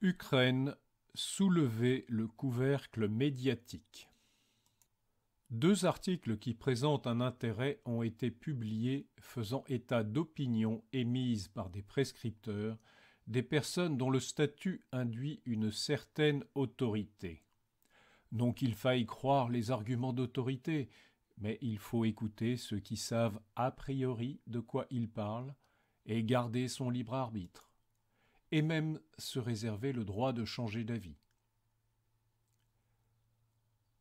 Ukraine soulever le couvercle médiatique. Deux articles qui présentent un intérêt ont été publiés faisant état d'opinions émises par des prescripteurs, des personnes dont le statut induit une certaine autorité. Donc il faille croire les arguments d'autorité, mais il faut écouter ceux qui savent a priori de quoi ils parlent et garder son libre arbitre et même se réserver le droit de changer d'avis.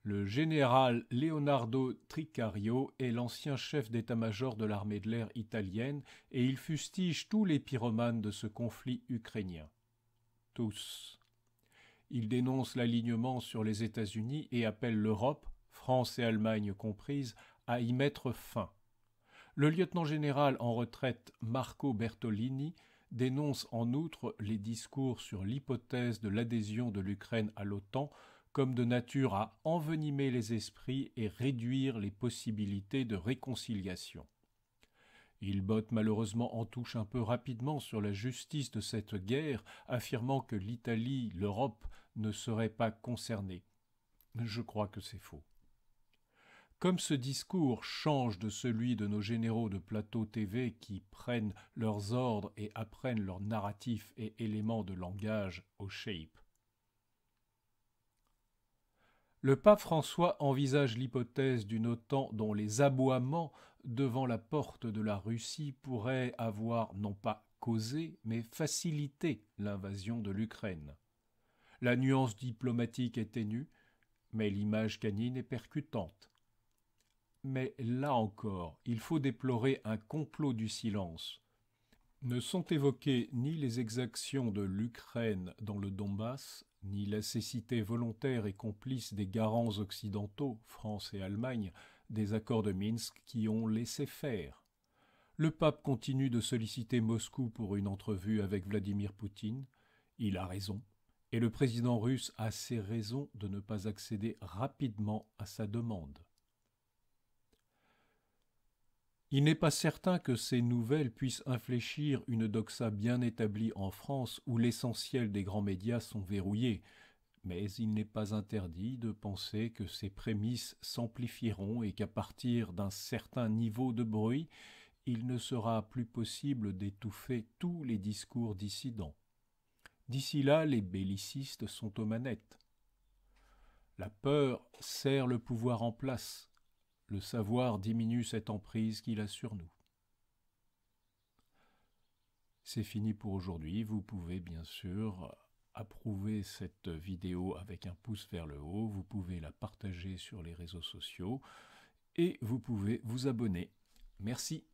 Le général Leonardo Tricario est l'ancien chef d'état-major de l'armée de l'air italienne et il fustige tous les pyromanes de ce conflit ukrainien. Tous. Il dénonce l'alignement sur les États-Unis et appelle l'Europe, France et Allemagne comprises, à y mettre fin. Le lieutenant général en retraite Marco Bertolini dénonce en outre les discours sur l'hypothèse de l'adhésion de l'Ukraine à l'OTAN comme de nature à envenimer les esprits et réduire les possibilités de réconciliation. Il botte malheureusement en touche un peu rapidement sur la justice de cette guerre, affirmant que l'Italie, l'Europe ne seraient pas concernées. Je crois que c'est faux. Comme ce discours change de celui de nos généraux de plateau TV qui prennent leurs ordres et apprennent leurs narratifs et éléments de langage au shape. Le pape François envisage l'hypothèse d'une OTAN dont les aboiements devant la porte de la Russie pourraient avoir non pas causé, mais facilité l'invasion de l'Ukraine. La nuance diplomatique est ténue, mais l'image canine est percutante. Mais là encore, il faut déplorer un complot du silence. Ne sont évoquées ni les exactions de l'Ukraine dans le Donbass, ni la cécité volontaire et complice des garants occidentaux, France et Allemagne, des accords de Minsk qui ont laissé faire. Le pape continue de solliciter Moscou pour une entrevue avec Vladimir Poutine. Il a raison. Et le président russe a ses raisons de ne pas accéder rapidement à sa demande. Il n'est pas certain que ces nouvelles puissent infléchir une doxa bien établie en France où l'essentiel des grands médias sont verrouillés, mais il n'est pas interdit de penser que ces prémices s'amplifieront et qu'à partir d'un certain niveau de bruit, il ne sera plus possible d'étouffer tous les discours dissidents. D'ici là, les bellicistes sont aux manettes. La peur sert le pouvoir en place, le savoir diminue cette emprise qu'il a sur nous. C'est fini pour aujourd'hui. Vous pouvez bien sûr approuver cette vidéo avec un pouce vers le haut. Vous pouvez la partager sur les réseaux sociaux et vous pouvez vous abonner. Merci.